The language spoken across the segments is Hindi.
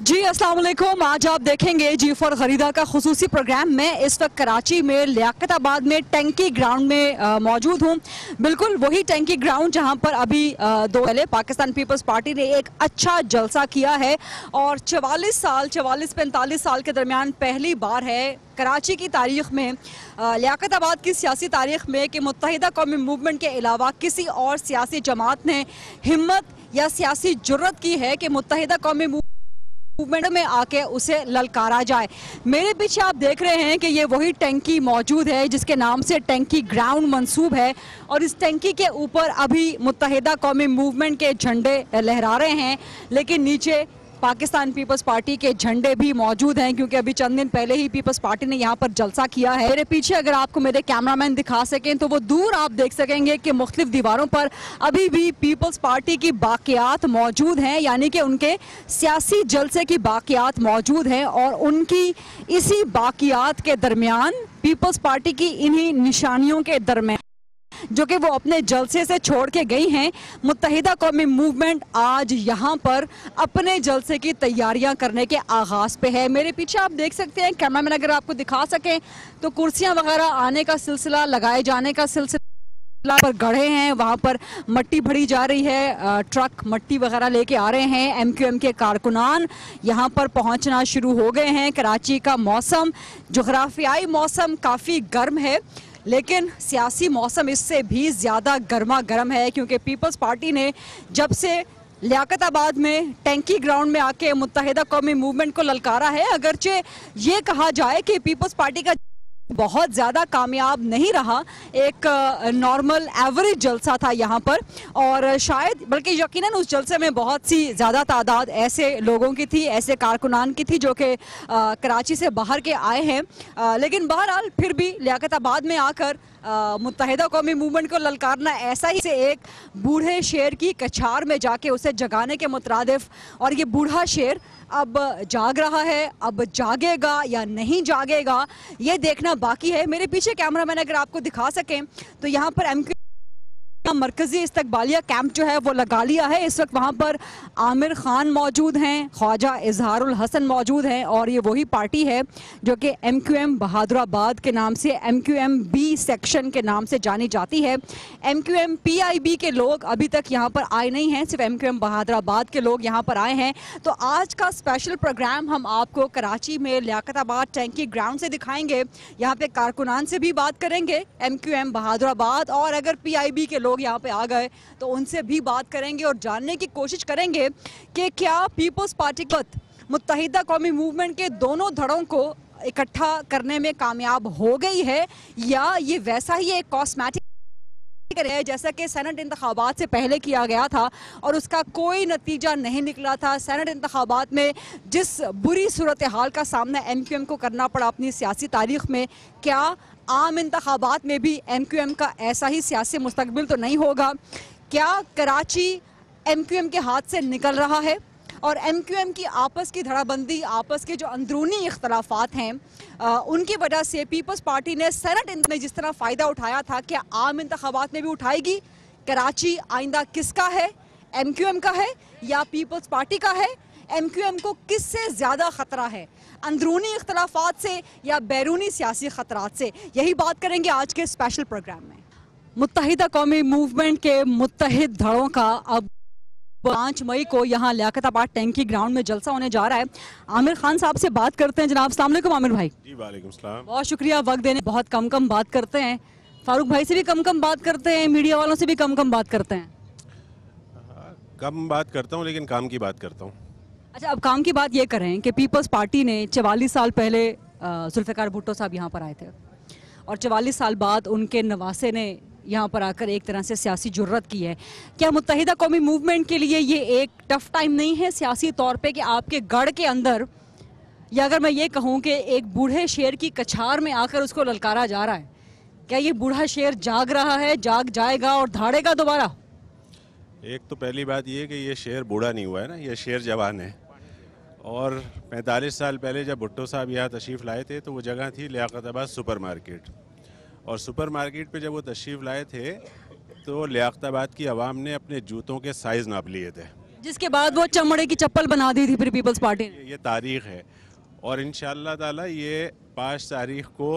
जी वालेकुम आज आप देखेंगे जी फॉर खरीदा का खसूसी प्रोग्राम मैं इस वक्त कराची में लियाकताबाद में टैंकी ग्राउंड में मौजूद हूँ बिल्कुल वही टैंकी ग्राउंड जहाँ पर अभी आ, दो पहले पाकिस्तान पीपल्स पार्टी ने एक अच्छा जलसा किया है और 44 साल 44 पैंतालीस साल के दरमियान पहली बार है कराची की तारीख में लियाकताबाद की सियासी तारीख में कि मुतहदा कौमी मूवमेंट के अलावा किसी और सियासी जमात ने हिम्मत या सियासी जरूरत की है कि मुतहदा कौमी मूवमेंट मूवमेंट में आके उसे ललकारा जाए मेरे पीछे आप देख रहे हैं कि ये वही टैंकी मौजूद है जिसके नाम से टैंकी ग्राउंड मंसूब है और इस टैंकी के ऊपर अभी मुतहदा कौमी मूवमेंट के झंडे लहरा रहे हैं लेकिन नीचे पाकिस्तान पीपल्स पार्टी के झंडे भी मौजूद हैं क्योंकि अभी चंद दिन पहले ही पीपल्स पार्टी ने यहाँ पर जलसा किया है मेरे पीछे अगर आपको मेरे कैमरामैन दिखा सकें तो वो दूर आप देख सकेंगे कि मुख्तलिफ दीवारों पर अभी भी पीपल्स पार्टी की बाकियात मौजूद हैं यानी कि उनके सियासी जलसे की बाकियात मौजूद हैं और उनकी इसी बाकियात के दरमियान पीपल्स पार्टी की इन्हीं निशानियों के दरमियान जो कि वो अपने जलसे से छोड़ के गई हैं मुतहदा कौमी मूवमेंट आज यहाँ पर अपने जलसे की तैयारियाँ करने के आगाज़ पे है मेरे पीछे आप देख सकते हैं कैमरा मैन अगर आपको दिखा सकें तो कुर्सियाँ वगैरह आने का सिलसिला लगाए जाने का सिलसिला पर गढ़े हैं वहाँ पर मट्टी भरी जा रही है ट्रक मट्टी वगैरह लेके आ रहे हैं एमक्यूएम के कारकुनान यहाँ पर पहुँचना शुरू हो गए हैं कराची का मौसम जोग्राफियाई मौसम काफ़ी गर्म है लेकिन सियासी मौसम इससे भी ज़्यादा गर्मा गर्म है क्योंकि पीपल्स पार्टी ने जब से लियाकताबाद में टैंकी ग्राउंड में आके मुतहदा कौमी मूवमेंट को ललकारा है अगरचे ये कहा जाए कि पीपल्स पार्टी का बहुत ज़्यादा कामयाब नहीं रहा एक नॉर्मल एवरेज जलसा था यहाँ पर और शायद बल्कि यकीनन उस जलसे में बहुत सी ज़्यादा तादाद ऐसे लोगों की थी ऐसे कारकुनान की थी जो कि कराची से बाहर के आए हैं लेकिन बहरहाल फिर भी आबाद में आकर मुतहदा कौमी मूवमेंट को ललकारना ऐसा ही से एक बूढ़े शेर की कछार में जाके उसे जगाने के मुतरदफ और ये बूढ़ा शेर अब जाग रहा है अब जागेगा या नहीं जागेगा ये देखना बाकी है मेरे पीछे कैमरामैन अगर आपको दिखा सकें तो यहाँ पर एम अपना मरकजी इस्तबालिया कैंप जो है वो लगा लिया है इस वक्त वहाँ पर आमिर खान मौजूद हैं ख्वाजा इजहारुल हसन मौजूद हैं और ये वही पार्टी है जो कि एम क्यू एम बहादुराबाद के नाम से M Q M B section के नाम से जानी जाती है M Q M P I B के लोग अभी तक यहाँ पर आए नहीं हैं सिर्फ एम क्यू एम बहादुराबाद के लोग यहाँ पर आए हैं तो आज का स्पेशल प्रोग्राम हम आपको कराची में लियाकताबाद टैंकी ग्राउंड से दिखाएंगे यहाँ पे कारकुनान से भी बात करेंगे एम क्यू एम बहादुराबाद और अगर पी आई बी के लोग लोग यहाँ पे आ गए तो उनसे भी बात करेंगे और जानने की कोशिश करेंगे कि क्या पीपल्स पार्टी पथ मुतहदा कौमी मूवमेंट के दोनों धड़ों को इकट्ठा करने में कामयाब हो गई है या ये वैसा ही एक कॉस्मेटिक है जैसा कि सेनेट इंतबात से पहले किया गया था और उसका कोई नतीजा नहीं निकला था सेनेट इंतबात में जिस बुरी सूरत हाल का सामना एम क्यू एम को करना पड़ा अपनी सियासी तारीख में क्या आम इंतबात में भी एम क्यू एम का ऐसा ही सियासी मुस्तबिल तो नहीं होगा क्या कराची एम क्यू एम के हाथ से निकल रहा है और एम क्यू एम की आपस की धड़ाबंदी आपस के जो अंदरूनी इख्तलाफात हैं उनकी वजह से पीपल्स पार्टी ने सनट में जिस तरह फ़ायदा उठाया था क्या आम इंतबात में भी उठाएगी कराची आइंदा किसका है एम क्यू एम का है या पीपल्स पार्टी का है एम क्यू एम को किससे ज़्यादा ख़तरा है अंदरूनी इख्तलाफात से या बैरूनी सियासी ख़तरा से यही बात करेंगे आज के स्पेशल प्रोग्राम में मुतहदा कौमी मूवमेंट के मुतहद धड़ों का अब पाँच मई को यहाँ लियाकताबाद टैंकी ग्राउंड में जलसा होने जा रहा है आमिर खान साहब से बात करते हैं जनाब अलैक्म आमिर भाई जी बहुत शुक्रिया वक्त देने बहुत कम कम बात करते हैं फारूक भाई से भी कम कम बात करते हैं मीडिया वालों से भी कम कम बात करते हैं हाँ, कम बात करता हूँ लेकिन काम की बात करता हूँ अच्छा अब काम की बात ये करें कि पीपल्स पार्टी ने चवालीस साल पहले जुल्फ़िकार भुट्टो साहब यहाँ पर आए थे और चवालीस साल बाद उनके नवासे ने यहाँ पर आकर एक तरह से सियासी जरूरत की है क्या मुतहदा कौमी मूवमेंट के लिए ये एक टफ टाइम नहीं है सियासी तौर पर कि आपके गढ़ के अंदर या अगर मैं ये कहूँ कि एक बूढ़े शेर की कछार में आकर उसको ललकारा जा रहा है क्या ये बूढ़ा शेर जाग रहा है जाग जाएगा और धाड़ेगा दोबारा एक तो पहली बात ये कि ये शेर बूढ़ा नहीं हुआ है ना ये शेर जवान है और 45 साल पहले जब भुट्टो साहब यहाँ तशरीफ़ लाए थे तो वो जगह थी लियाकताबाद सुपर मार्केट और सुपर मार्केट पर जब वो तशरीफ़ लाए थे तो लियाकताबाद की आवाम ने अपने जूतों के साइज़ नाप लिए थे जिसके बाद वो चमड़े की चप्पल बना दी थी फिर पीपल्स पार्टी ने ये तारीख है और इन ताला ये पाँच तारीख को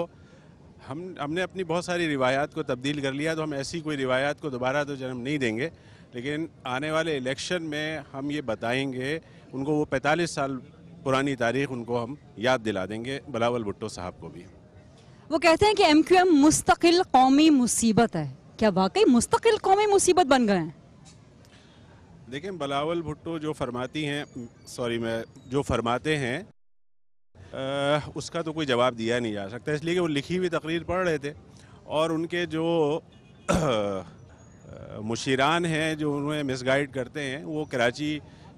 हम हमने अपनी बहुत सारी रिवायात को तब्दील कर लिया तो हम ऐसी कोई रिवायात को दोबारा तो जन्म नहीं देंगे लेकिन आने वाले इलेक्शन में हम ये बताएंगे उनको वो 45 साल पुरानी तारीख उनको हम याद दिला देंगे बलावल भुट्टो साहब को भी वो कहते हैं कि एम क्यू एम मुस्तकिल कौमी मुसीबत है क्या वाकई मुस्तकिल कौमी मुसीबत बन गए हैं देखिए बलावल भुट्टो जो फरमाती हैं सॉरी मैं जो फरमाते हैं आ, उसका तो कोई जवाब दिया नहीं जा सकता इसलिए कि वो लिखी हुई तकरीर पढ़ रहे थे और उनके जो मुशीरान हैं जो उन्हें मिसगाइड करते हैं वो कराची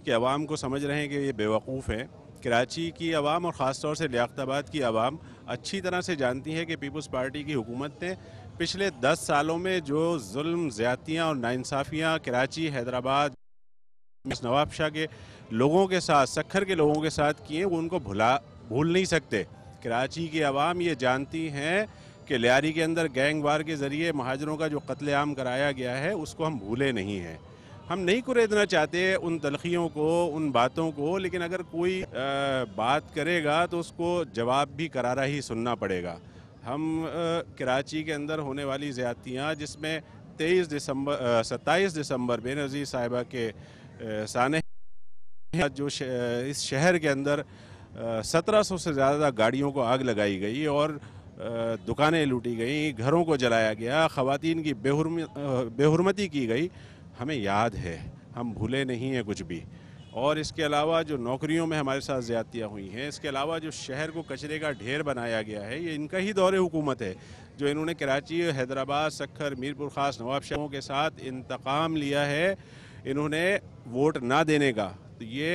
के आवाम को समझ रहे हैं कि ये बेवकूफ़ हैं कराची की आवाम और ख़ास तौर से लियाबाद की आवाम अच्छी तरह से जानती है कि पीपल्स पार्टी की हुकूमत ने पिछले दस सालों में जो जुल्म ज़्यादतियाँ और नासाफ़ियाँ कराची हैदराबाद नवाब शाह के लोगों के साथ सखर के लोगों के साथ किए वो उनको भुला भूल नहीं सकते कराची की आवाम ये जानती हैं कि लियारी के अंदर गैंग वार के ज़रिए महाजरों का जो कत्लेआम कराया गया है उसको हम भूले नहीं हैं हम नहीं कुरेदना चाहते उन तलखियों को उन बातों को लेकिन अगर कोई आ, बात करेगा तो उसको जवाब भी करारा ही सुनना पड़ेगा हम आ, कराची के अंदर होने वाली ज़्यादतियाँ जिसमें तेईस दिसंबर सत्ताईस दिसंबर बेनज़ीर साहिबा के सान जो इस शहर के अंदर सत्रह सौ से ज़्यादा गाड़ियों को आग लगाई गई और दुकानें लूटी गई घरों को जलाया गया ख़वान की बेहरम बेहरमती की गई हमें याद है हम भूले नहीं हैं कुछ भी और इसके अलावा जो नौकरियों में हमारे साथ ज़्यादतियाँ हुई हैं इसके अलावा जो शहर को कचरे का ढेर बनाया गया है ये इनका ही दौरे हुकूमत है जो इन्होंने कराची हैदराबाद सखर मीरपुर ख़ास नवाब शाहों के साथ इंतकाम लिया है इन्होंने वोट ना देने का तो ये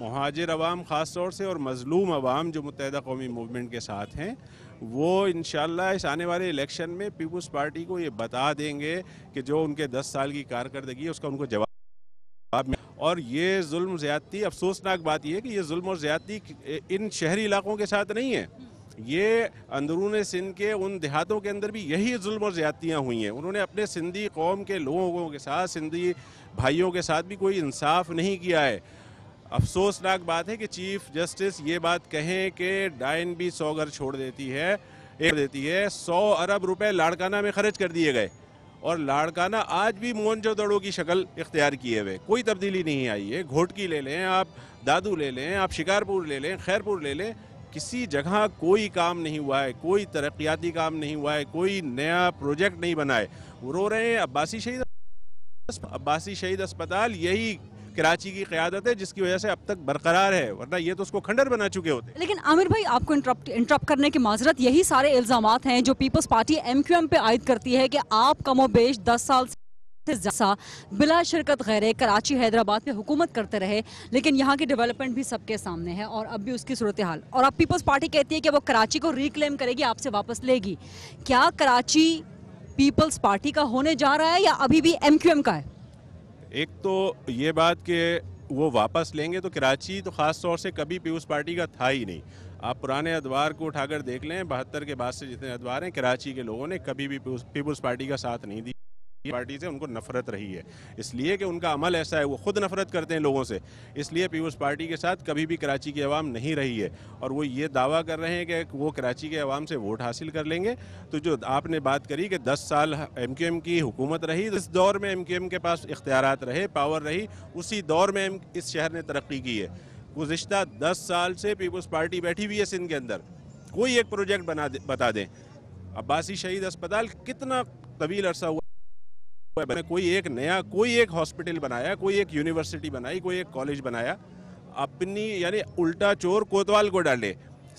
महाजिर आवाम ख़ास तौर से और मजलूम आवाम जो मुतहदा कौमी मूवमेंट के साथ हैं वो इन इस आने वाले इलेक्शन में पीपल्स पार्टी को ये बता देंगे कि जो उनके दस साल की कारकर्दगी है उसका उनको जवाब और ये जुल्म ज़्यादती अफसोसनाक बात यह है कि ये जुल्म और ज़्यादती इन शहरी इलाकों के साथ नहीं है ये अंदरून सिंध के उन देहातों के अंदर भी यही जुल्म और ज़्यादतियाँ हुई हैं उन्होंने अपने सिंधी कौम के लोगों के साथ सिंधी भाइयों के साथ भी कोई इंसाफ नहीं किया है अफसोसनाक बात है कि चीफ जस्टिस ये बात कहें कि डाइन भी सौ घर छोड़ देती है एक देती है सौ अरब रुपए लाड़काना में खर्च कर दिए गए और लाड़काना आज भी मोहनजो दड़ों की शक्ल इख्तियार किए हुए कोई तब्दीली नहीं आई है घोटकी ले लें आप दादू ले लें आप शिकारपुर ले लें खैरपुर ले लें किसी जगह कोई काम नहीं हुआ है कोई तरक्याती काम नहीं हुआ है कोई नया प्रोजेक्ट नहीं बना है रो रहे हैं अब्बासी शहीद अब्बासी शहीद अस्पताल यही कराची की क्यादत है जिसकी वजह से अब तक बरकरार है वरना ये तो उसको खंडर बना चुके होते लेकिन आमिर भाई आपको इंटरप्ट करने की माजरत यही सारे इल्जाम हैं जो peoples party M Q M पे आयद करती है कि आप कमो बेश दस साल से बिला शिरकत गैर कराची हैदराबाद में हुकूमत करते रहे लेकिन यहाँ की डेवलपमेंट भी सबके सामने है और अब भी उसकी सूरत हाल और अब पीपल्स पार्टी कहती है कि वो कराची को रिक्लेम करेगी आपसे वापस लेगी क्या कराची पीपल्स पार्टी का होने जा रहा है या अभी भी एम क्यू एम का है एक तो ये बात कि वो वापस लेंगे तो कराची तो ख़ास तौर से कभी पीपल्स पार्टी का था ही नहीं आप पुराने अदवार को उठाकर देख लें बहत्तर के बाद से जितने अदवार हैं कराची के लोगों ने कभी भी पीपल्स पार्टी का साथ नहीं दिया पार्टी से उनको नफरत रही है इसलिए कि उनका अमल ऐसा है वो खुद नफरत करते हैं लोगों से इसलिए पीपल्स पार्टी के साथ कभी भी कराची की आवाम नहीं रही है और वो ये दावा कर रहे हैं कि वो कराची के आवाम से वोट हासिल कर लेंगे तो जो आपने बात करी कि दस साल एम क्यू एम की हुकूमत रही तो इस दौर में एम क्यू एम के पास इख्तियार रहे पावर रही उसी दौर में इस शहर ने तरक्की की है गुज्त दस साल से पीपल्स पार्टी बैठी हुई है सिंध के अंदर कोई एक प्रोजेक्ट बना दे, बता दें अब्बासी शहीद अस्पताल कितना तवील अरसा हुआ मैंने कोई एक नया कोई एक हॉस्पिटल बनाया कोई एक यूनिवर्सिटी बनाई कोई एक कॉलेज बनाया अपनी यानी उल्टा चोर कोतवाल को डाले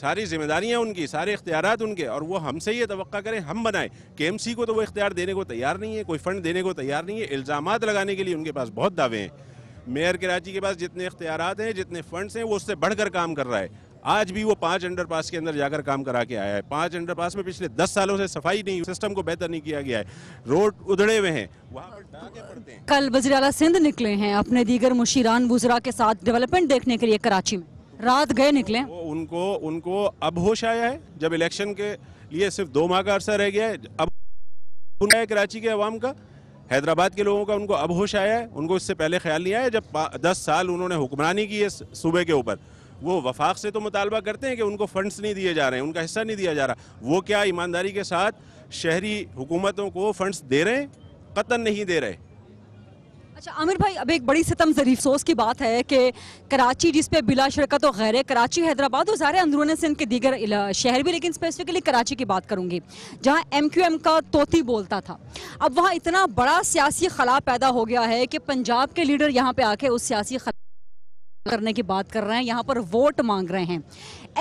सारी जिम्मेदारियां उनकी सारे इख्तियार उनके और वो हमसे ये तो करें हम बनाएं के को तो वो इख्तियार देने को तैयार नहीं है कोई फंड देने को तैयार नहीं है इल्ज़ाम लगाने के लिए उनके पास बहुत दावे हैं मेयर कराची के पास जितने इख्तियार हैं जितने फंड्स हैं वो उससे बढ़कर काम कर रहा है आज भी वो पांच अंडर पास के अंदर जाकर काम करा के आया है पांच अंडर पास में पिछले दस सालों से सफाई नहीं सिस्टम को बेहतर नहीं किया गया है रोड उधड़े हुए हैं कल वजीराला सिंध निकले हैं अपने दीगर मुशीरान बुजरा के साथ डेवलपमेंट देखने के लिए कराची में रात गए निकले वो उनको उनको अब होश आया है जब इलेक्शन के लिए सिर्फ दो माह का अरसा रह गया है अब है कराची के अवाम का हैदराबाद के लोगों का उनको अब होश आया है उनको इससे पहले ख्याल नहीं आया जब दस साल उन्होंने हुक्मरानी की है सूबे के ऊपर वो वफाक से तो मुतालबा करते हैं कि उनको फ़ंड्स नहीं दिए जा रहे हैं उनका हिस्सा नहीं दिया जा रहा वो क्या ईमानदारी के साथ शहरी हुकूमतों को फ़ंड्स दे रहे हैं कतन नहीं दे रहे अच्छा आमिर भाई अब एक बड़ी सितम जरीफ जरीफसोस की बात है कि कराची जिस पे बिला शरकत तो गैर कराची हैदराबाद और सारे अंदरून सिंध के दीगर शहर भी लेकिन स्पेसिफिकली कराची की बात करूंगी जहां एमक्यूएम का तोती बोलता था अब वहां इतना बड़ा सियासी खला पैदा हो गया है कि पंजाब के लीडर यहाँ पे आके उस सियासी खला करने की बात कर रहे हैं यहाँ पर वोट मांग रहे हैं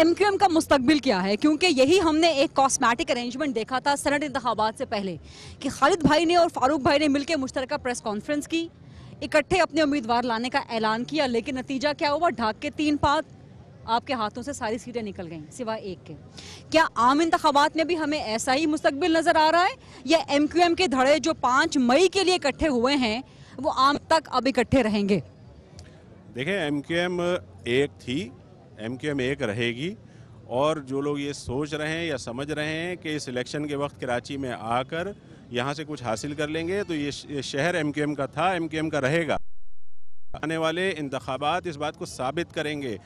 एम क्यू एम का मुस्तबिल क्या है क्योंकि यही हमने एक कॉस्मेटिक अरेंजमेंट देखा था सनट इंतबात से पहले कि खालिद भाई ने और फारूक भाई ने मिलकर मुश्तरक प्रेस कॉन्फ्रेंस की इकट्ठे अपने उम्मीदवार लाने का ऐलान किया लेकिन नतीजा क्या हुआ ढाक के तीन पात आपके हाथों से सारी सीटें निकल गईं सिवा एक के क्या आम इंतबात में भी हमें ऐसा ही मुस्तबिल नज़र आ रहा है या एम के धड़े जो पाँच मई के लिए इकट्ठे हुए हैं वो आम तक अब इकट्ठे रहेंगे देखें एम क्यू एम एक थी एम क्यू एम एक रहेगी और जो लोग ये सोच रहे हैं या समझ रहे हैं कि इस इलेक्शन के वक्त कराची में आकर यहाँ से कुछ हासिल कर लेंगे तो ये शहर एम क्यू एम का था एम क्यू एम का रहेगा आने वाले इंतबात इस बात को साबित करेंगे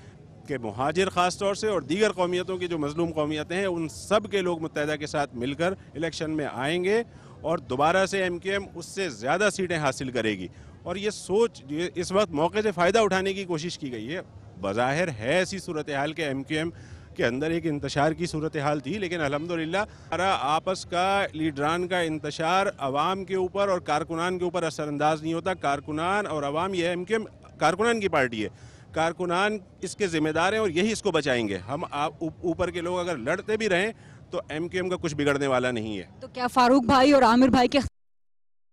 कि महाजिर ख़ास तौर से और दीगर कौमियतों की जो मजलूम कौमियतें हैं उन सब के लोग मुतहदा के साथ मिलकर इलेक्शन में आएंगे और दोबारा से एम क्यू एम उससे ज़्यादा सीटें हासिल करेगी और ये सोच ये इस वक्त मौके से फ़ायदा उठाने की कोशिश की गई है बज़ाहिर है ऐसी सूरत हाल के एम क्यू एम के अंदर एक इंतशार की सूरत हाल थी लेकिन अलहमदिल्ला हमारा आपस का लीडरान का इंतशार आवाम के ऊपर और कारकुनान के ऊपर असरअंदाज नहीं होता कारकुनान और आवाम यह एम क्यू एम कारकुनान की पार्टी है कारकुनान इसके ज़िम्मेदार हैं और यही इसको बचाएंगे हम आप ऊपर के लोग अगर लड़ते भी रहें तो एम का कुछ बिगड़ने वाला नहीं है तो क्या फारूक भाई और आमिर भाई के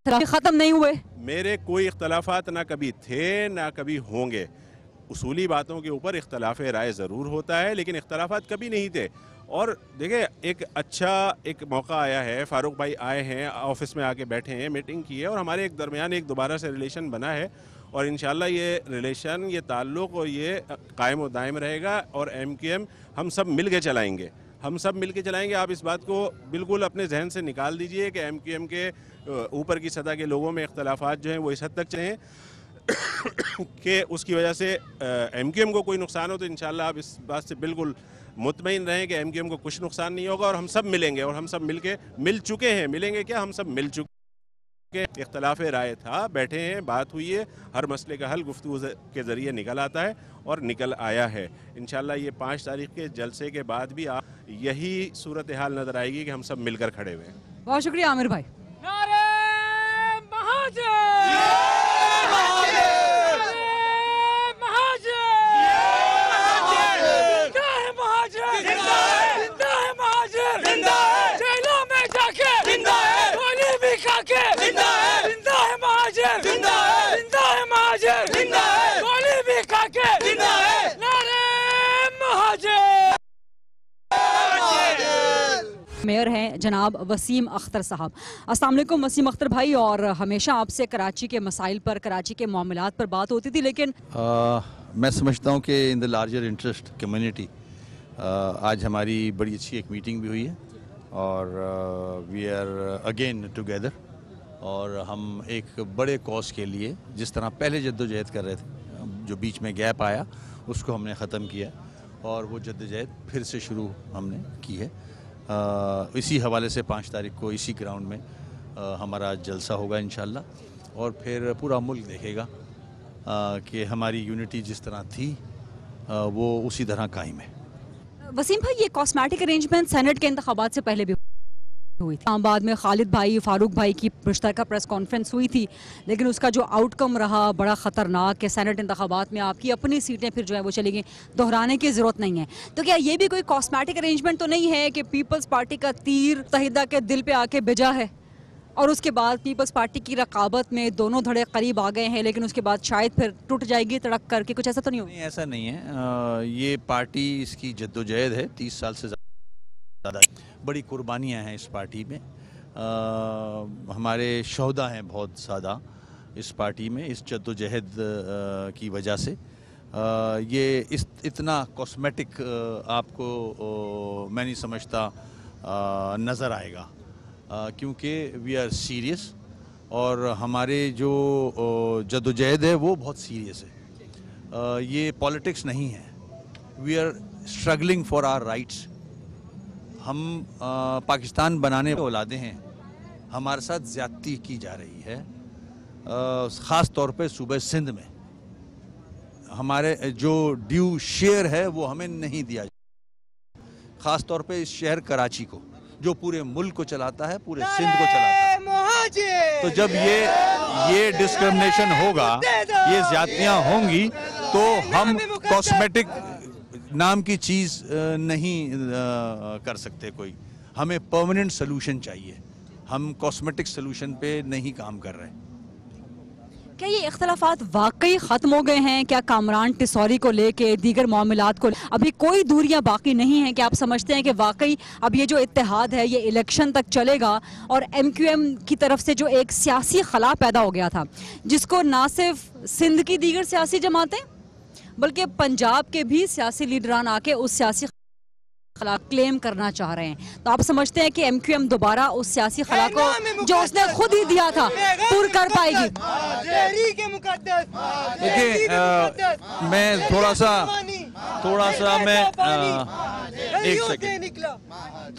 खत्म नहीं हुए मेरे कोई इख्तलाफात ना कभी थे ना कभी होंगे उसूली बातों के ऊपर इख्तलाफ राय ज़रूर होता है लेकिन इख्तलाफात कभी नहीं थे और देखिए एक अच्छा एक मौका आया है फारूक भाई आए हैं ऑफिस में आके बैठे हैं मीटिंग की है और हमारे एक दरमियान एक दोबारा से रिलेशन बना है और इन ये रिलेशन ये ताल्लुक़ और ये कायम व दायम रहेगा और एम क्यू एम हम सब मिल के चलाएँगे हम सब मिल के चलाएँगे आप इस बात को बिल्कुल अपने जहन से निकाल दीजिए कि एम के एम के ऊपर की सतह के लोगों में इख्तलाफात जो हैं वो इस हद तक चले कि उसकी वजह से एम क्यू एम को कोई नुकसान हो तो इन आप इस बात से बिल्कुल मुतमिन रहें कि एम क्यू एम को कुछ नुकसान नहीं होगा और हम सब मिलेंगे और हम सब मिल के मिल चुके हैं मिलेंगे क्या हम सब मिल चुके हैं इख्तलाफ राय था बैठे हैं बात हुई है हर मसले का हल गुफ्तु के ज़रिए निकल आता है और निकल आया है इन ये पाँच तारीख के जलसे के बाद भी आप यही सूरत हाल नज़र आएगी कि हम सब मिलकर खड़े हुए हैं बहुत शुक्रिया आमिर भाई मेयर हैं जनाब वसीम अख्तर साहब असल वसीम अख्तर भाई और हमेशा आपसे कराची के मसाइल पर कराची के मामला पर बात होती थी लेकिन आ, मैं समझता हूँ कि in the larger interest community आज हमारी बड़ी अच्छी एक मीटिंग भी हुई है और वी आर अगेन टुगेदर और हम एक बड़े कॉज के लिए जिस तरह पहले जद्दोजहद कर रहे थे जो बीच में गैप आया उसको हमने ख़त्म किया और वो जद्दोजहद फिर से शुरू हमने की है इसी हवाले से पाँच तारीख को इसी ग्राउंड में हमारा जलसा होगा इन और फिर पूरा मुल्क देखेगा कि हमारी यूनिटी जिस तरह थी वो उसी तरह कायम है वसीम भाई ये कॉस्मेटिक अरेंजमेंट सेनेट के इंतबात से पहले भी हुई थी इस्लामाबाद में खालिद भाई फारूक भाई की मुश्तर प्रेस कॉन्फ्रेंस हुई थी लेकिन उसका जो आउटकम रहा बड़ा ख़तरनाक है सैनट इंतबात में आपकी अपनी सीटें फिर जो है वो चली गई दोहराने की ज़रूरत नहीं है तो क्या ये भी कोई कॉस्मेटिक अरेंजमेंट तो नहीं है कि पीपल्स पार्टी का तीर तहिदा के दिल पर आके भेजा है और उसके बाद पीपल्स पार्टी की रकाबत में दोनों धड़े करीब आ गए हैं लेकिन उसके बाद शायद फिर टूट जाएगी तड़क करके कुछ ऐसा तो नहीं हो ऐसा नहीं है आ, ये पार्टी इसकी जद्दोजहद है तीस साल से ज़्यादा बड़ी कुर्बानियाँ हैं इस पार्टी में आ, हमारे शहदा हैं बहुत ज़्यादा इस पार्टी में इस जद्दोजहद की वजह से आ, ये इस इतना कॉस्मेटिक आपको आ, मैं नहीं समझता नज़र आएगा क्योंकि वी आर सीरियस और हमारे जो जदोजहद है वो बहुत सीरियस है आ, ये पॉलिटिक्स नहीं है we are struggling for our rights हम आ, पाकिस्तान बनाने औलादे हैं हमारे साथ ज़्यादती की जा रही है ख़ास तौर पे सूबे सिंध में हमारे जो ड्यू शेयर है वो हमें नहीं दिया ख़ास तौर पे इस शहर कराची को जो पूरे मुल्क को चलाता है पूरे सिंध को चलाता है तो जब ये ये डिस्क्रिमिनेशन होगा ये ज्यादतियाँ होंगी तो हम कॉस्मेटिक नाम की चीज़ नहीं कर सकते कोई हमें परमानेंट सोल्यूशन चाहिए हम कॉस्मेटिक सोल्यूशन पे नहीं काम कर रहे क्या ये इख्तलाफात वाकई ख़त्म हो गए हैं क्या कामरान टिसौरी को लेके दीगर मामला को अभी कोई दूरियां बाकी नहीं हैं क्या आप समझते हैं कि वाकई अब ये जो इतिहाद है ये इलेक्शन तक चलेगा और एम क्यू एम की तरफ से जो एक सियासी खला पैदा हो गया था जिसको ना सिर्फ सिंध की दीगर सियासी जमातें बल्कि पंजाब के भी सियासी लीडरान आके उस सियासी खला क्लेम करना चाह रहे हैं तो आप समझते हैं कि एम क्यू एम दोबारा उस सियासी खला को जो उसने खुद ही दिया था पूर कर पाएगी देखिए मैं थोड़ा सा थोड़ा सा मैं एक सेकंड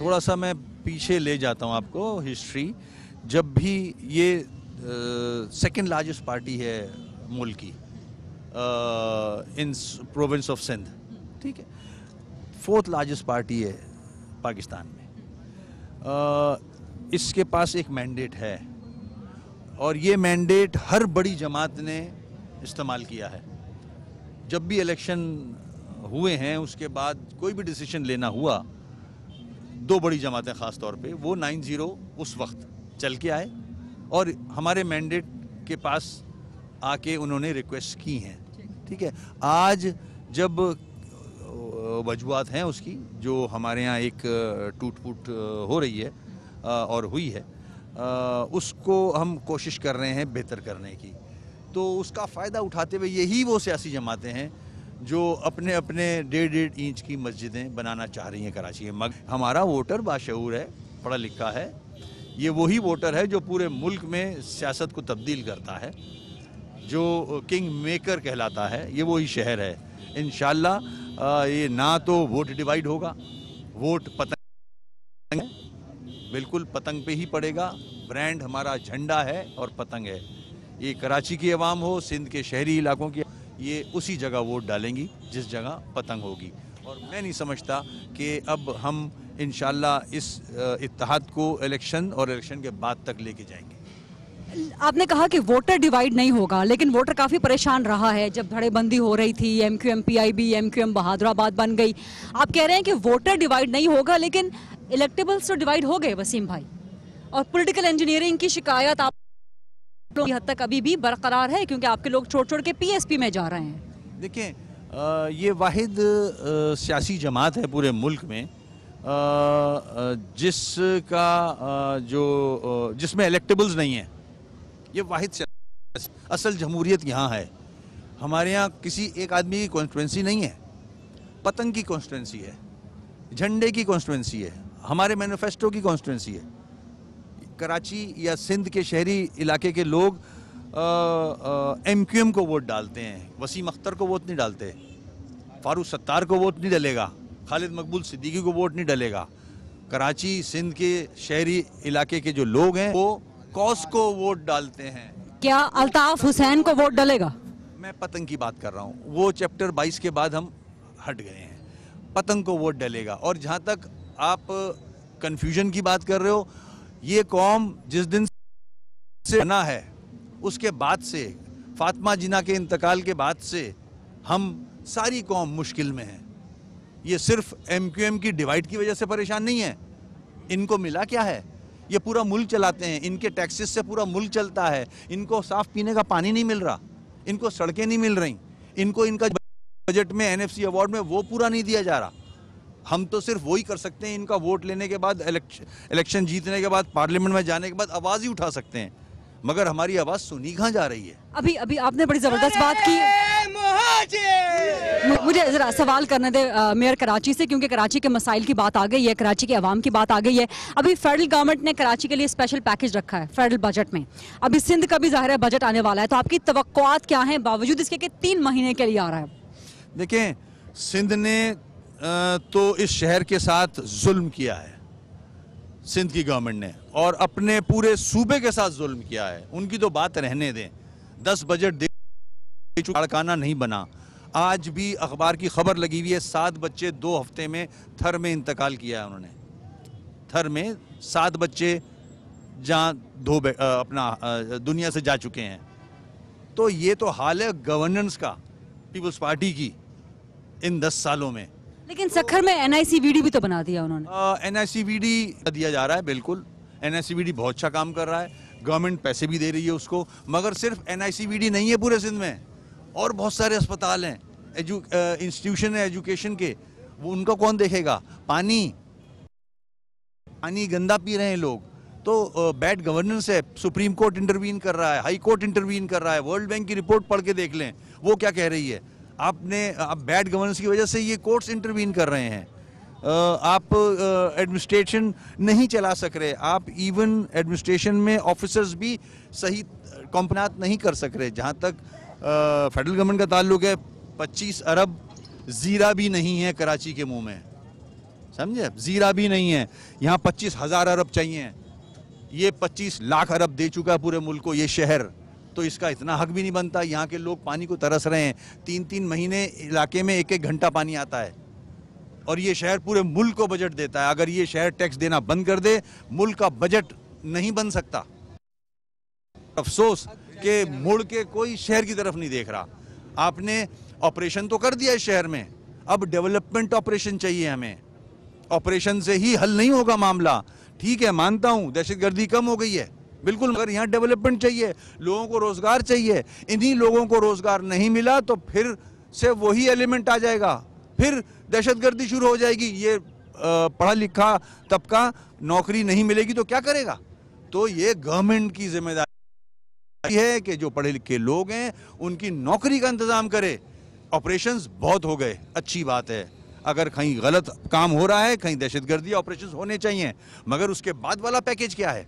थोड़ा सा मैं पीछे ले जाता हूँ आपको हिस्ट्री जब भी ये सेकंड लार्जेस्ट पार्टी है मुल्क की इन प्रोविंस ऑफ सिंध ठीक है फोर्थ लार्जेस्ट पार्टी है पाकिस्तान में आ, uh, इसके पास एक मैंडेट है और ये मैंडेट हर बड़ी जमात ने इस्तेमाल किया है जब भी इलेक्शन हुए हैं उसके बाद कोई भी डिसीजन लेना हुआ दो बड़ी जमातें ख़ास तौर पे वो नाइन ज़ीरो उस वक्त चल के आए और हमारे मैंडेट के पास आके उन्होंने रिक्वेस्ट की हैं ठीक है आज जब वजूहत हैं उसकी जो हमारे यहाँ एक टूट फूट हो रही है और हुई है उसको हम कोशिश कर रहे हैं बेहतर करने की तो उसका फ़ायदा उठाते हुए यही वो सियासी जमातें हैं जो अपने अपने डेढ़ डेढ़ इंच की मस्जिदें बनाना चाह रही हैं कराची में मगर हमारा वोटर बाशूर है पढ़ा लिखा है ये वही वोटर है जो पूरे मुल्क में सियासत को तब्दील करता है जो किंग मेकर कहलाता है ये वही शहर है इन ये ना तो वोट डिवाइड होगा वोट पतंग बिल्कुल पतंग पे ही पड़ेगा ब्रांड हमारा झंडा है और पतंग है ये कराची की आवाम हो सिंध के शहरी इलाकों की ये उसी जगह वोट डालेंगी जिस जगह पतंग होगी और मैं नहीं समझता कि अब हम इन इस इतिहाद को इलेक्शन और इलेक्शन के बाद तक लेके जाएंगे आपने कहा कि वोटर डिवाइड नहीं होगा लेकिन वोटर काफ़ी परेशान रहा है जब धड़ेबंदी हो रही थी M Q M P I B M Q M Bahadurabad बन गई आप कह रहे हैं कि वोटर डिवाइड नहीं होगा लेकिन इलेक्टेबल्स तो डिवाइड हो गए वसीम भाई और पॉलिटिकल इंजीनियरिंग की शिकायत आप लोग हद तक अभी भी बरकरार है क्योंकि आपके लोग छोड़ छोड़ के पी में जा रहे हैं देखिए ये वाहिद सियासी जमात है पूरे मुल्क में जिसका जो जिसमें इलेक्टेबल्स नहीं है ये वाहिद असल जमहूरियत यहाँ है हमारे यहाँ किसी एक आदमी की कॉन्स्टिटेंसी नहीं है पतंग की कॉन्स्टिटेंसी है झंडे की कॉन्स्टिटेंसी है हमारे मैनिफेस्टो की कॉन्स्टिटेंसी है कराची या सिंध के शहरी इलाके के लोग एम क्यू एम को वोट डालते हैं वसीम अख्तर को वोट नहीं डालते फारूक सत्तार को वोट नहीं डलेगा खालिद मकबूल सिद्दीकी को वोट नहीं डलेगा कराची सिंध के शहरी इलाके के जो लोग हैं वो कौस को वोट डालते हैं क्या अल्ताफ हुसैन को वोट डलेगा मैं पतंग की बात कर रहा हूँ वो चैप्टर 22 के बाद हम हट गए हैं पतंग को वोट डलेगा और जहाँ तक आप कन्फ्यूजन की बात कर रहे हो ये कौम जिस दिन से बना है उसके बाद से फातमा जिना के इंतकाल के बाद से हम सारी कौम मुश्किल में है ये सिर्फ एम की डिवाइड की वजह से परेशान नहीं है इनको मिला क्या है ये पूरा मुल्क चलाते हैं इनके टैक्सेस से पूरा मुल्क चलता है इनको साफ पीने का पानी नहीं मिल रहा इनको सड़कें नहीं मिल रही इनको इनका बजट में एनएफसी अवार्ड में वो पूरा नहीं दिया जा रहा हम तो सिर्फ वही कर सकते हैं इनका वोट लेने के बाद इलेक्शन जीतने के बाद पार्लियामेंट में जाने के बाद आवाज़ ही उठा सकते हैं मगर हमारी आवाज़ सुनी कहाँ जा रही है अभी अभी आपने बड़ी ज़बरदस्त बात की मुझे ज़रा सवाल करने दे मेयर कराची से क्योंकि कराची के मसाइल की बात आ गई है कराची के अवाम की बात आ गई है अभी फेडरल गवर्नमेंट ने कराची के लिए स्पेशल पैकेज रखा है फेडरल बजट में अभी सिंध का भी ज़ाहिर है बजट आने वाला है तो आपकी तो क्या है बावजूद इसके कि तीन महीने के लिए आ रहा है देखें सिंध ने तो इस शहर के साथ जुल्म किया है सिंध की गवर्नमेंट ने और अपने पूरे सूबे के साथ जुल्म किया है उनकी तो बात रहने दें दस बजट देखाना नहीं बना आज भी अखबार की खबर लगी हुई है सात बच्चे दो हफ्ते में थर में इंतकाल किया है उन्होंने थर में सात बच्चे जहाँ धो अपना दुनिया से जा चुके हैं तो ये तो हाल है गवर्नेंस का पीपल्स पार्टी की इन दस सालों में लेकिन सखर में एन आई सी भी तो बना दिया उन्होंने एन आई सी दिया जा रहा है बिल्कुल एन बहुत अच्छा काम कर रहा है गवर्नमेंट पैसे भी दे रही है उसको मगर सिर्फ एन नहीं है पूरे सिंध में और बहुत सारे अस्पताल हैं इंस्टीट्यूशन है एजुकेशन के वो उनका कौन देखेगा पानी पानी गंदा पी रहे हैं लोग तो बैड गवर्नेंस है सुप्रीम कोर्ट इंटरवीन कर रहा है हाई कोर्ट इंटरवीन कर रहा है वर्ल्ड बैंक की रिपोर्ट पढ़ के देख लें वो क्या कह रही है आपने आप बैड गवर्नेंस की वजह से ये कोर्ट्स इंटरवीन कर रहे हैं आप एडमिनिस्ट्रेशन नहीं चला सक रहे आप इवन एडमिनिस्ट्रेशन में ऑफिसर्स भी सही कंपनात नहीं कर सक रहे जहाँ तक फेडरल गवर्नमेंट का ताल्लुक है पच्चीस अरब ज़ीरा भी नहीं है कराची के मुंह में समझे ज़ीरा भी नहीं है यहाँ पच्चीस हज़ार अरब चाहिए ये पच्चीस लाख अरब दे चुका है पूरे मुल्क को ये शहर तो इसका इतना हक भी नहीं बनता यहाँ के लोग पानी को तरस रहे हैं तीन तीन महीने इलाके में एक एक घंटा पानी आता है और ये शहर पूरे मुल्क को बजट देता है अगर ये शहर टैक्स देना बंद कर दे मुल्क का बजट नहीं बन सकता अफसोस के मुड़ के कोई शहर की तरफ नहीं देख रहा आपने ऑपरेशन तो कर दिया है शहर में अब डेवलपमेंट ऑपरेशन चाहिए हमें ऑपरेशन से ही हल नहीं होगा मामला ठीक है मानता हूं दहशतगर्दी कम हो गई है बिल्कुल मगर यहां डेवलपमेंट चाहिए लोगों को रोज़गार चाहिए इन्हीं लोगों को रोज़गार नहीं मिला तो फिर से वही एलिमेंट आ जाएगा फिर दहशतगर्दी शुरू हो जाएगी ये पढ़ा लिखा तबका नौकरी नहीं मिलेगी तो क्या करेगा तो ये गवर्नमेंट की जिम्मेदारी है कि जो पढ़े लिखे लोग हैं उनकी नौकरी का इंतज़ाम करे ऑपरेशंस बहुत हो गए अच्छी बात है अगर कहीं गलत काम हो रहा है कहीं दहशतगर्दी ऑपरेशन होने चाहिए मगर उसके बाद वाला पैकेज क्या है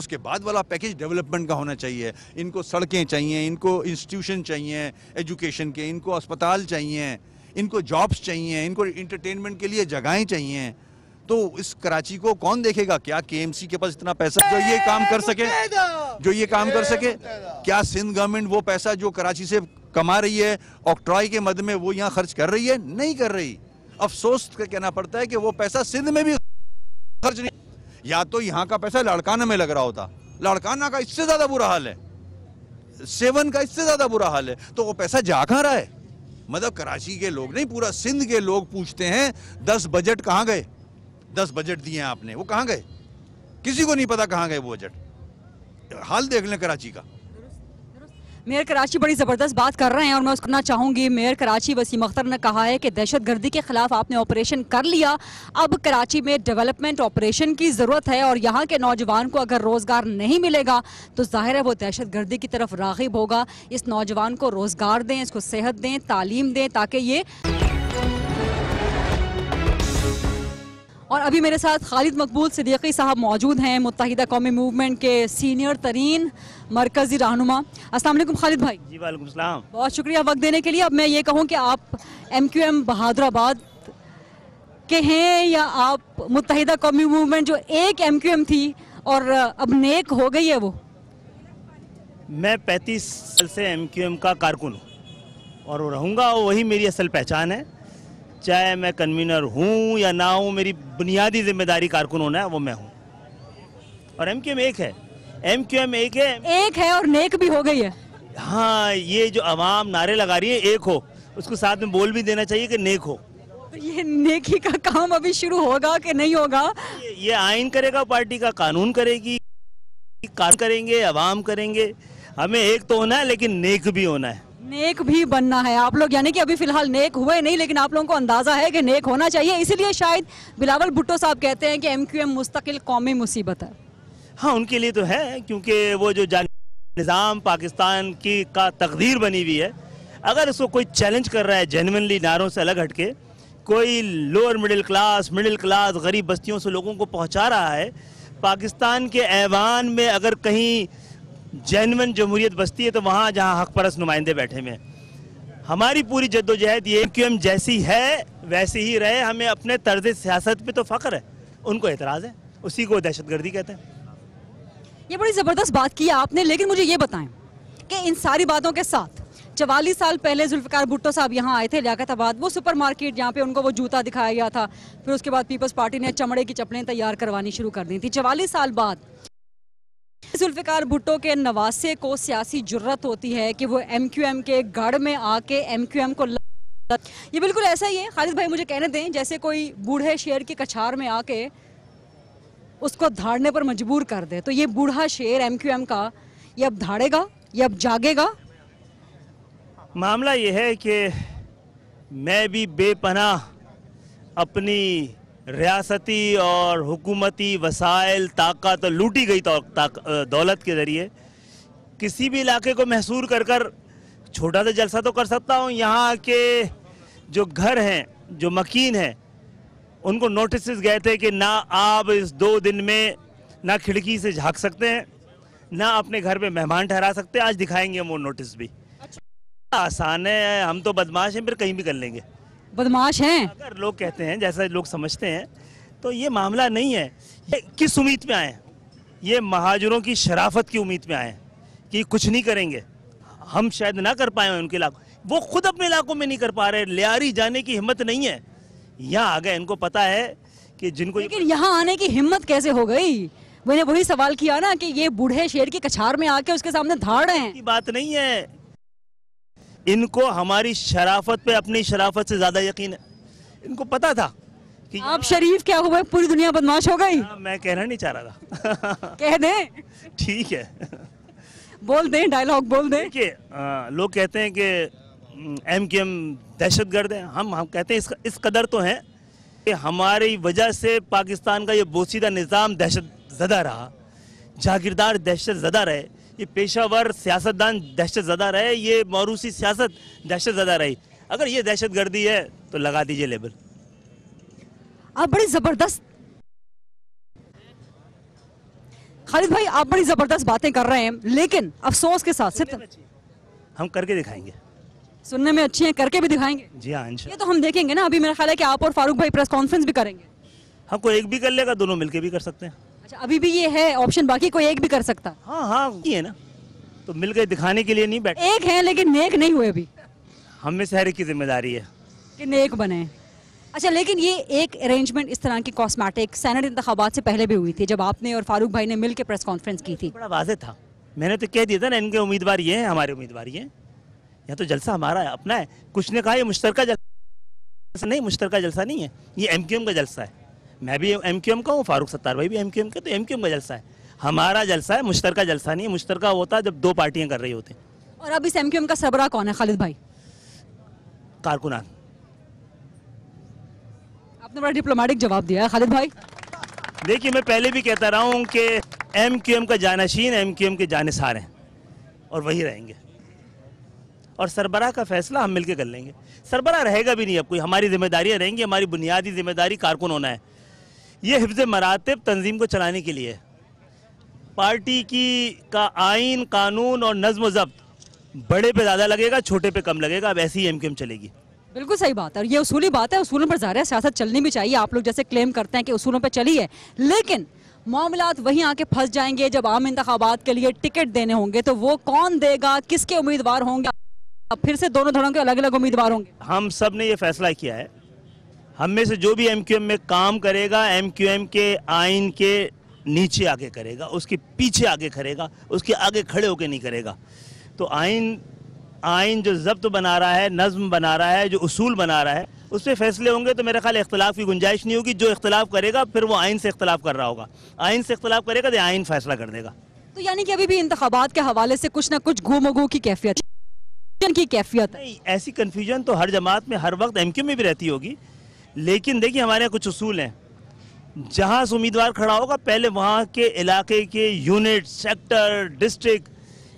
उसके बाद वाला पैकेज डेवलपमेंट का होना चाहिए इनको सड़कें चाहिए इनको इंस्टीट्यूशन चाहिए एजुकेशन के इनको अस्पताल चाहिए इनको जॉब्स चाहिए इनको इंटरटेनमेंट के लिए जगहें चाहिए तो इस कराची को कौन देखेगा क्या केएमसी के पास इतना पैसा जो ये काम कर सके जो ये काम कर सके क्या सिंध गवर्नमेंट वो पैसा जो कराची से कमा रही है ऑक्ट्रॉय के मद में वो यहाँ खर्च कर रही है नहीं कर रही अफसोस का कहना पड़ता है कि वो पैसा सिंध में भी खर्च नहीं या तो यहाँ का पैसा लड़काना में लग रहा होता लड़काना का इससे ज़्यादा बुरा हाल है सेवन का इससे ज़्यादा बुरा हाल है तो वो पैसा जा कहाँ रहा है मतलब कराची के लोग नहीं पूरा सिंध के लोग पूछते हैं दस बजट कहाँ गए दस बजट दिए आपने वो कहाँ गए किसी को नहीं पता कहाँ गए वो बजट हाल देख लें कराची का मेयर कराची बड़ी ज़बरदस्त बात कर रहे हैं और मैं उसको करना चाहूँगी मेयर कराची वसीम अख्तर ने कहा है कि दहशत गर्दी के ख़िलाफ़ आपने ऑपरेशन कर लिया अब कराची में डेवलपमेंट ऑपरेशन की ज़रूरत है और यहाँ के नौजवान को अगर रोज़गार नहीं मिलेगा तो ज़ाहिर है वो दहशत गर्दी की तरफ रागिब होगा इस नौजवान को रोज़गार दें इसको सेहत दें तालीम दें ताकि ये और अभी मेरे साथ खालिद मकबूल सदीकी साहब मौजूद हैं मुतहदा कौमी मूवमेंट के सीनियर तरीन मरकज़ी रहनुमा असलम खालिद भाई जी वालेकाम बहुत शुक्रिया वक्त देने के लिए अब मैं ये कहूँ कि आप एम क्यू एम बहादुराबाद के हैं या आप मुतहदा कौमी मूवमेंट जो एक एम क्यू एम थी और अब नेक हो गई है वो मैं पैंतीस साल से एम क्यू एम का कारकुन हूँ और रहूँगा वही मेरी असल पहचान है चाहे मैं कन्वीनर हूँ या ना हूँ मेरी बुनियादी जिम्मेदारी कारकुन होना है वो मैं हूँ और एम क्यू एम एक है एम क्यू एम एक है एक है और नेक भी हो गई है हाँ ये जो आवाम नारे लगा रही है एक हो उसको साथ में बोल भी देना चाहिए कि नेक हो ये नेकी का काम अभी शुरू होगा कि नहीं होगा ये, ये आइन करेगा पार्टी का कानून करेगी कार करेंगे आवाम करेंगे हमें एक तो होना है लेकिन नेक भी होना है नेक भी बनना है आप लोग यानी कि अभी फिलहाल नेक हुए नहीं लेकिन आप लोगों को अंदाज़ा है कि नेक होना चाहिए इसीलिए शायद बिलावल भुट्टो साहब कहते हैं कि एम क्यू एम मुस्तकिल कौमी मुसीबत है हाँ उनके लिए तो है क्योंकि वो जो निज़ाम पाकिस्तान की का तकदीर बनी हुई है अगर उसको कोई चैलेंज कर रहा है जेनवनली नारों से अलग हट के कोई lower middle class middle class गरीब बस्तियों से लोगों को पहुँचा रहा है पाकिस्तान के ऐवान में अगर कहीं जैनवन जमहूरियत बस्ती है तो वहाँ जहाँ हक परस नुमाइंदे बैठे हुए हमारी पूरी जद्दोजहद ये क्यू एम जैसी है वैसी ही रहे हमें अपने तर्ज सियासत पे तो फ़ख्र है उनको एतराज़ है उसी को दहशतगर्दी कहते हैं ये बड़ी ज़बरदस्त बात की आपने लेकिन मुझे ये बताएं कि इन सारी बातों के साथ चवालीस साल पहले जुल्फ़िकार भुट्टो साहब यहाँ आए थे लियाकताबाद वो सुपर मार्केट यहाँ पर उनको वो जूता दिखाया गया था फिर उसके बाद पीपल्स पार्टी ने चमड़े की चपड़ें तैयार करवानी शुरू कर दी थी चवालीस साल बाद जुल्फ़िकार भुट्टो के नवासे को सियासी जरूरत होती है कि वो एमक्यूएम के गढ़ में आके एमक्यूएम को ये बिल्कुल ऐसा ही है खालिद भाई मुझे कहने दें जैसे कोई बूढ़े शेर के कछार में आके उसको धाड़ने पर मजबूर कर दे तो ये बूढ़ा शेर एमक्यूएम का ये अब धाड़ेगा ये अब जागेगा मामला यह है कि मैं भी बेपना अपनी रियासती और हुकूमती वसाइल ताकत और लूटी गई तो- ताक, दौलत के ज़रिए किसी भी इलाके को महसूर कर कर छोटा सा तो जलसा तो कर सकता हूँ यहाँ के जो घर हैं जो मकीन हैं उनको नोटिस गए थे कि ना आप इस दो दिन में ना खिड़की से झाँक सकते हैं ना अपने घर पर मेहमान ठहरा सकते हैं आज दिखाएंगे हम वो नोटिस भी अच्छा। आसान है हम तो बदमाश हैं फिर कहीं भी कर लेंगे बदमाश हैं अगर लोग कहते हैं जैसा लोग समझते हैं तो ये मामला नहीं है ये किस उम्मीद में आए ये महाजरों की शराफत की उम्मीद में आए कि कुछ नहीं करेंगे हम शायद ना कर पाए उनके इलाकों वो खुद अपने इलाकों में नहीं कर पा रहे लियारी जाने की हिम्मत नहीं है यहाँ आ गए इनको पता है कि जिनको लेकिन यहाँ आने की हिम्मत कैसे हो गई मैंने वही सवाल किया ना कि ये बूढ़े शेर के कछार में आके उसके सामने धाड़ हैं बात नहीं है इनको हमारी शराफत पे अपनी शराफत से ज़्यादा यकीन है इनको पता था कि आप शरीफ क्या हुए पूरी दुनिया बदमाश हो गई हाँ, मैं कहना नहीं चाह रहा था कह दे ठीक है बोल दें डायलॉग बोल दें कि लोग कहते हैं कि एम हम्म, के एम दहशत गर्द है हम हम कहते हैं इस, इस कदर तो हैं कि हमारी वजह से पाकिस्तान का ये बोसीदा निज़ाम दहशत ज़दा रहा जागीरदार दहशत ज़दा रहे कि पेशावर सियासतदान दहशत ज्यादा रहे ये मौरूसी सियासत दहशत ज्यादा रही अगर ये दहशत गर्दी है तो लगा दीजिए लेबल आप बड़ी ज़बरदस्त खालिद भाई आप बड़ी ज़बरदस्त बातें कर रहे हैं लेकिन अफसोस के साथ सिर्फ हम करके दिखाएंगे सुनने में अच्छी है करके भी दिखाएंगे जी हाँ ये तो हम देखेंगे ना अभी मेरा ख्याल है कि आप और फारूक भाई प्रेस कॉन्फ्रेंस भी करेंगे हमको एक भी कर लेगा दोनों मिलके भी कर सकते हैं अच्छा अभी भी ये है ऑप्शन बाकी कोई एक भी कर सकता हाँ हाँ ये है ना तो मिल गए दिखाने के लिए नहीं बैठ एक है लेकिन नेक नहीं हुए अभी हम में की जिम्मेदारी है कि नेक बने अच्छा लेकिन ये एक अरेंजमेंट इस तरह की कॉस्मेटिक सैनट इंतबात से पहले भी हुई थी जब आपने और फारूक भाई ने मिलकर प्रेस कॉन्फ्रेंस की तो थी बड़ा वाजे था मैंने तो कह दिया था ना इनके उम्मीदवार ये हैं हमारे उम्मीदवार ये यहाँ तो जलसा हमारा है अपना है कुछ ने कहा ये मुश्तरका जलसा नहीं मुश्तरका जलसा नहीं है ये एम का जलसा है मैं भी एम क्यू एम का हूँ फारूक सत्तार भाई भी एम क्यू एम का तो एम क्यू एम का जलसा है हमारा जलसा है मुश्तर का जलसा नहीं है मुश्तर का होता है जब दो पार्टियाँ कर रही होती और अब इस एम क्यू एम का सबरा कौन है खालिद भाई कारकुनान आपने बड़ा डिप्लोमेटिक जवाब दिया है खालिद भाई देखिए मैं पहले भी कहता रहा हूँ कि एम क्यू एम का जानशीन एम क्यू एम के जानसार हैं और वही रहेंगे और सरबरा का फैसला हम मिलकर कर लेंगे सरबरा रहेगा भी नहीं अब कोई हमारी जिम्मेदारियां रहेंगी हमारी बुनियादी जिम्मेदारी कारकुन होना है ये हिफ्ज मरातब तंजीम को चलाने के लिए पार्टी की का आइन कानून और नज्म जब्त बड़े पे ज़्यादा लगेगा छोटे पे कम लगेगा अब ऐसी ही एम क्यू चलेगी बिल्कुल सही बात है और ये उसूली बात है उसूलों पर जा रहा है सियासत चलनी भी चाहिए आप लोग जैसे क्लेम करते हैं कि उसूलों पर चली है लेकिन मामला वहीं आके फंस जाएंगे जब आम इंतबात के लिए टिकट देने होंगे तो वो कौन देगा किसके उम्मीदवार होंगे फिर से दोनों धड़ों के अलग अलग उम्मीदवार होंगे हम सब ने ये फैसला किया है हम में से जो भी एम में काम करेगा एम के आइन के नीचे आगे करेगा उसके पीछे आगे करेगा उसके आगे खड़े होकर नहीं करेगा तो आइन आइन जो जब्त बना रहा है नज्म बना रहा है जो उसूल बना रहा है उस पर फैसले होंगे तो मेरा ख्याल इख्तलाफ की गुंजाइश नहीं होगी जो इख्तलाफ करेगा फिर वो आइन से इख्तलाफ कर रहा होगा आइन से इख्तलाफ करेगा तो आइन फैसला कर देगा तो यानी कि अभी भी इंतबात के हवाले से कुछ ना कुछ घूम घू की कैफियत की कैफियत ऐसी कन्फ्यूजन तो हर जमात में हर वक्त एम में भी रहती होगी लेकिन देखिए हमारे यहाँ कुछ असूल हैं जहाँ से उम्मीदवार खड़ा होगा पहले वहाँ के इलाके के यूनिट सेक्टर डिस्ट्रिक्ट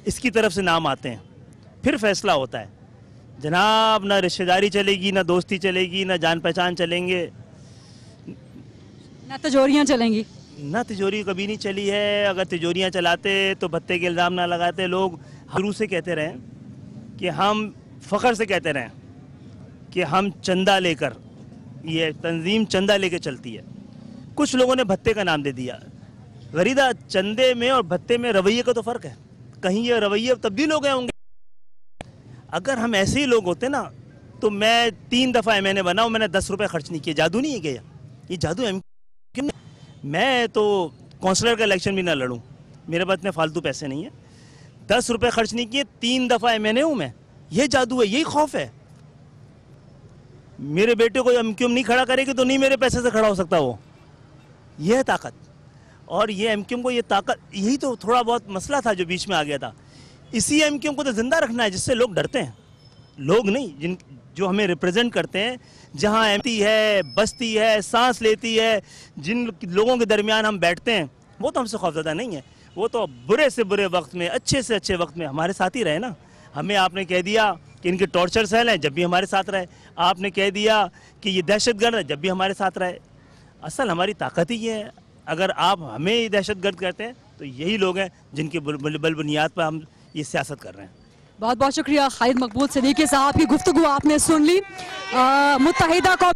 इसकी तरफ से नाम आते हैं फिर फैसला होता है जनाब ना रिश्तेदारी चलेगी ना दोस्ती चलेगी ना जान पहचान चलेंगे ना तिजोरियाँ चलेंगी ना तिजोरी कभी नहीं चली है अगर तिजोरियाँ चलाते तो भत्ते के इल्ज़ाम ना लगाते लोग शुरू से कहते रहें कि हम फ़ख्र से कहते रहें कि हम चंदा लेकर ये तंजीम चंदा लेके चलती है कुछ लोगों ने भत्ते का नाम दे दिया गरीदा चंदे में और भत्ते में रवैये का तो फ़र्क है कहीं ये रवैये तब्दील हो गए होंगे अगर हम ऐसे ही लोग होते ना तो मैं तीन दफ़ा एम एन ए बनाऊँ मैंने दस रुपये खर्च नहीं किए जादू नहीं किया ये जादू एम मैं तो काउंसलर का इलेक्शन भी ना लड़ूँ मेरे पास इतने फालतू पैसे नहीं है दस रुपये खर्च नहीं किए तीन दफ़ा एम एन ए हूँ मैं ये जादू है यही खौफ है मेरे बेटे को एम क्यूम नहीं खड़ा करेगी तो नहीं मेरे पैसे से खड़ा हो सकता वो यह है ताकत और ये एम क्यूम को ये ताकत यही तो थोड़ा बहुत मसला था जो बीच में आ गया था इसी एम क्यूम को तो ज़िंदा रखना है जिससे लोग डरते हैं लोग नहीं जिन जो हमें रिप्रेजेंट करते हैं जहाँ एमती है बस्ती है सांस लेती है जिन लोगों के दरमियान हम बैठते हैं वो तो हमसे खौफजदा नहीं है वो तो बुरे से बुरे वक्त में अच्छे से अच्छे वक्त में हमारे साथ ही रहे ना हमें आपने कह दिया कि इनके टॉर्चर सेल हैं जब भी हमारे साथ रहे आपने कह दिया कि ये दहशतगर्द है जब भी हमारे साथ रहे असल हमारी ताकत ही ये है अगर आप हमें ये दहशतगर्द कहते हैं तो यही लोग हैं जिनके बुनियाद पर हम ये सियासत कर रहे हैं बहुत बहुत शुक्रिया खालिद मकबूल सदीकी साहब की गुफ्तु आपने सुन ली मुतहदा कौम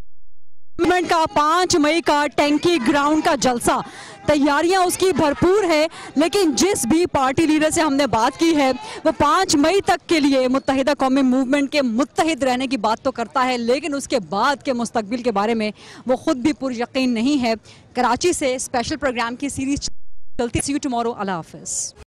गवर्नमेंट का पाँच मई का टैंकी ग्राउंड का जलसा तैयारियां उसकी भरपूर है लेकिन जिस भी पार्टी लीडर से हमने बात की है वो पाँच मई तक के लिए मुतहदा कौमी मूवमेंट के मुतहद रहने की बात तो करता है लेकिन उसके बाद के मुस्तबिल के बारे में वो खुद भी पुरयकीन नहीं है कराची से स्पेशल प्रोग्राम की सीरीज चलती सी यू टमोरो अला हाफ